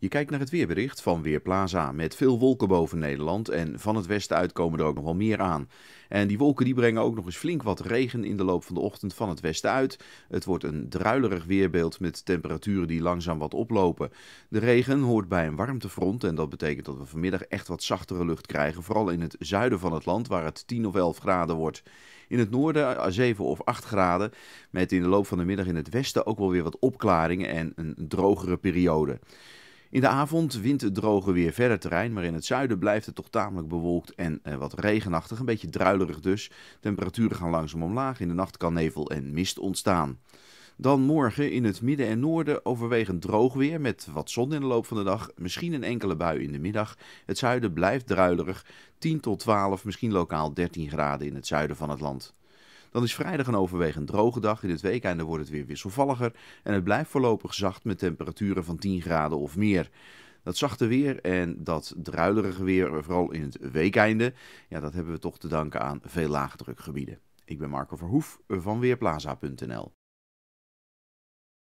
Je kijkt naar het weerbericht van Weerplaza met veel wolken boven Nederland en van het westen uit komen er ook nog wel meer aan. En die wolken die brengen ook nog eens flink wat regen in de loop van de ochtend van het westen uit. Het wordt een druilerig weerbeeld met temperaturen die langzaam wat oplopen. De regen hoort bij een warmtefront en dat betekent dat we vanmiddag echt wat zachtere lucht krijgen, vooral in het zuiden van het land waar het 10 of 11 graden wordt. In het noorden 7 eh, of 8 graden. Met in de loop van de middag in het westen ook wel weer wat opklaringen en een drogere periode. In de avond wint het droge weer verder terrein, maar in het zuiden blijft het toch tamelijk bewolkt en eh, wat regenachtig, een beetje druilerig dus. Temperaturen gaan langzaam omlaag, in de nacht kan nevel en mist ontstaan. Dan morgen in het midden en noorden overwegend droog weer met wat zon in de loop van de dag. Misschien een enkele bui in de middag. Het zuiden blijft druilerig. 10 tot 12, misschien lokaal 13 graden in het zuiden van het land. Dan is vrijdag een overwegend droge dag. In het weekende wordt het weer wisselvalliger en het blijft voorlopig zacht met temperaturen van 10 graden of meer. Dat zachte weer en dat druilerige weer, vooral in het weekeinde, ja, dat hebben we toch te danken aan veel laagdrukgebieden. Ik ben Marco Verhoef van Weerplaza.nl.